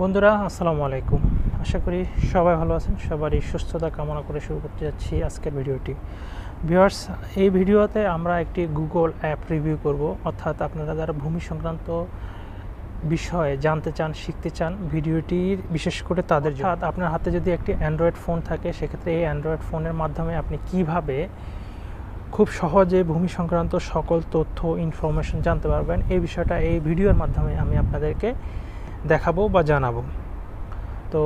বন্ধুরা আসসালামু আলাইকুম আশা করি সবাই ভালো আছেন সবারই সুস্থতা কামনা করে শুরু করতে যাচ্ছি আজকের ভিডিওটি ভিওয়ার্স এই ভিডিওতে আমরা একটি গুগল অ্যাপ রিভিউ করব অর্থাৎ আপনারা যারা ভূমি সংক্রান্ত বিষয়ে জানতে চান শিখতে চান ভিডিওটির বিশেষ করে তাদের জন্য আপনার হাতে যদি একটি অ্যান্ড্রয়েড ফোন থাকে সেক্ষেত্রে এই অ্যান্ড্রয়েড ফোনের মাধ্যমে আপনি কিভাবে খুব সহজে ভূমি সংক্রান্ত সকল তথ্য ইনফরমেশন জানতে পারবেন এই বিষয়টা এই ভিডিওর মাধ্যমে আমি আপনাদেরকে দেখাবো বা জানাবো তো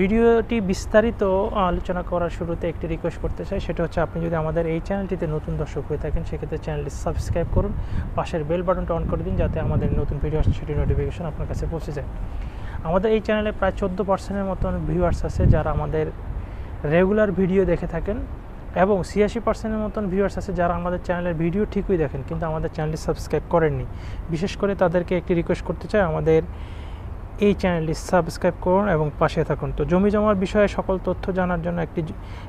ভিডিওটি বিস্তারিত আলোচনা করার শুরুতে একটি রিকোয়েস্ট করতে চাই সেটা হচ্ছে আপনি যদি আমাদের এই চ্যানেলটিতে নতুন দর্শক হয়ে থাকেন সেক্ষেত্রে চ্যানেলটি সাবস্ক্রাইব করুন পাশের বেল বাটনটা অন করে দিন যাতে আমাদের নতুন ভিডিও আসছে সেটি নোটিফিকেশন আপনার কাছে পৌঁছে যায় আমাদের এই চ্যানেলে প্রায় চোদ্দো পার্সেন্টের মতন ভিউয়ার্স আছে যারা আমাদের রেগুলার ভিডিও দেখে থাকেন এবং ছিয়াশি পার্সেন্টের মতন ভিউয়ার্স আছে যারা আমাদের চ্যানেলের ভিডিও ঠিকই দেখেন কিন্তু আমাদের চ্যানেলটি সাবস্ক্রাইব করেননি বিশেষ করে তাদেরকে একটি রিকোয়েস্ট করতে চাই আমাদের এই চ্যানেলটি সাবস্ক্রাইব করুন এবং পাশে থাকুন তো জমি জমার বিষয়ে সকল তথ্য জানার জন্য একটি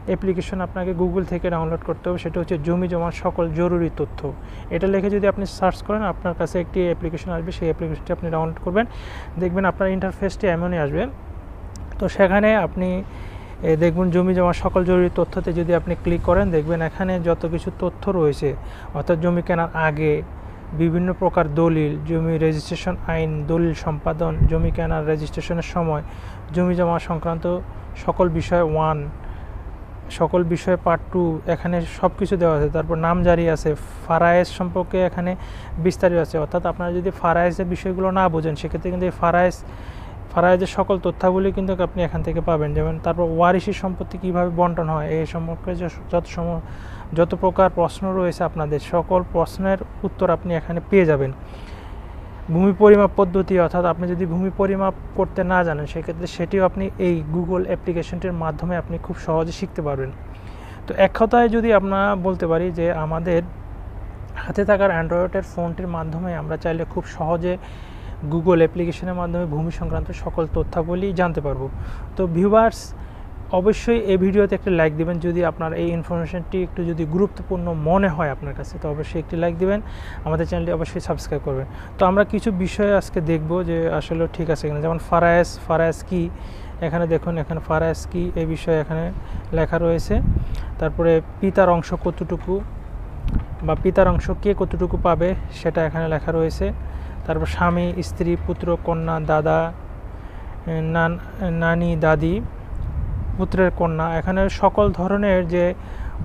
অ্যাপ্লিকেশন আপনাকে গুগল থেকে ডাউনলোড করতে হবে সেটা হচ্ছে জমি জমার সকল জরুরি তথ্য এটা লিখে যদি আপনি সার্চ করেন আপনার কাছে একটি অ্যাপ্লিকেশন আসবে সেই অ্যাপ্লিকেশনটি আপনি ডাউনলোড করবেন দেখবেন আপনার ইন্টারফেসটি এমনই আসবে তো সেখানে আপনি দেখবেন জমি জমা সকল জরুরি তথ্যতে যদি আপনি ক্লিক করেন দেখবেন এখানে যত কিছু তথ্য রয়েছে অর্থাৎ জমি কেনার আগে বিভিন্ন প্রকার দলিল জমি রেজিস্ট্রেশন আইন দলিল সম্পাদন জমি কেনার রেজিস্ট্রেশনের সময় জমি জমা সংক্রান্ত সকল বিষয় ওয়ান সকল বিষয়ে পার্ট টু এখানে সব কিছু দেওয়া আছে তারপর নাম জারি আছে ফারায়েজ সম্পর্কে এখানে বিস্তারিত আছে অর্থাৎ আপনারা যদি ফারায়েজের বিষয়গুলো না বোঝেন সেক্ষেত্রে কিন্তু এই ফারায়েজ ফারায়েদের সকল তথ্যগুলি কিন্তু আপনি এখান থেকে পাবেন যেমন তারপর ওয়ারিশি সম্পত্তি কীভাবে বন্টন হয় এই সম্পর্কে যত সম যত প্রকার প্রশ্ন রয়েছে আপনাদের সকল প্রশ্নের উত্তর আপনি এখানে পেয়ে যাবেন ভূমি পরিমাপ পদ্ধতি অর্থাৎ আপনি যদি ভূমি পরিমাপ করতে না জানেন সেক্ষেত্রে সেটিও আপনি এই গুগল অ্যাপ্লিকেশনটির মাধ্যমে আপনি খুব সহজে শিখতে পারবেন তো এক কথায় যদি আমরা বলতে পারি যে আমাদের হাতে থাকার অ্যান্ড্রয়েডের ফোনটির মাধ্যমে আমরা চাইলে খুব সহজে গুগল অ্যাপ্লিকেশনের মাধ্যমে ভূমি সংক্রান্ত সকল তথ্যাবলী জানতে পারবো তো ভিউয়ার্স অবশ্যই এই ভিডিওতে একটা লাইক দিবেন যদি আপনার এই ইনফরমেশনটি একটু যদি গুরুত্বপূর্ণ মনে হয় আপনার কাছে তো অবশ্যই একটি লাইক দিবেন আমাদের চ্যানেলটি অবশ্যই সাবস্ক্রাইব করবেন তো আমরা কিছু বিষয় আজকে দেখব যে আসলে ঠিক আছে কিনা যেমন ফারায়াস ফারায়াস কি এখানে দেখুন এখানে ফারায়াস কি এই বিষয়ে এখানে লেখা রয়েছে তারপরে পিতার অংশ কতটুকু বা পিতার অংশ কে কতটুকু পাবে সেটা এখানে লেখা রয়েছে তারপর স্বামী স্ত্রী পুত্র কন্যা দাদা নানি দাদি পুত্রের কন্যা এখানে সকল ধরনের যে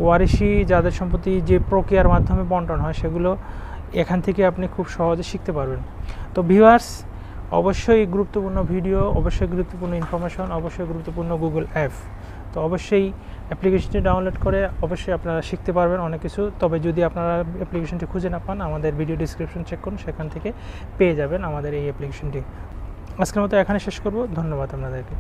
ওয়ারিশি যাদের সম্পত্তি যে প্রক্রিয়ার মাধ্যমে বন্টন হয় সেগুলো এখান থেকে আপনি খুব সহজে শিখতে পারবেন তো ভিউয়ার্স অবশ্যই গুরুত্বপূর্ণ ভিডিও অবশ্যই গুরুত্বপূর্ণ ইনফরমেশন অবশ্যই গুরুত্বপূর্ণ গুগল অ্যাপ তো অবশ্যই অ্যাপ্লিকেশনটি ডাউনলোড করে অবশ্যই আপনারা শিখতে পারবেন অনেক কিছু তবে যদি আপনারা অ্যাপ্লিকেশনটি খুঁজে না পান আমাদের ভিডিও ডিসক্রিপশন চেক করুন সেখান থেকে পেয়ে যাবেন আমাদের এই অ্যাপ্লিকেশনটি আজকের মতো এখানে শেষ করব ধন্যবাদ আপনাদেরকে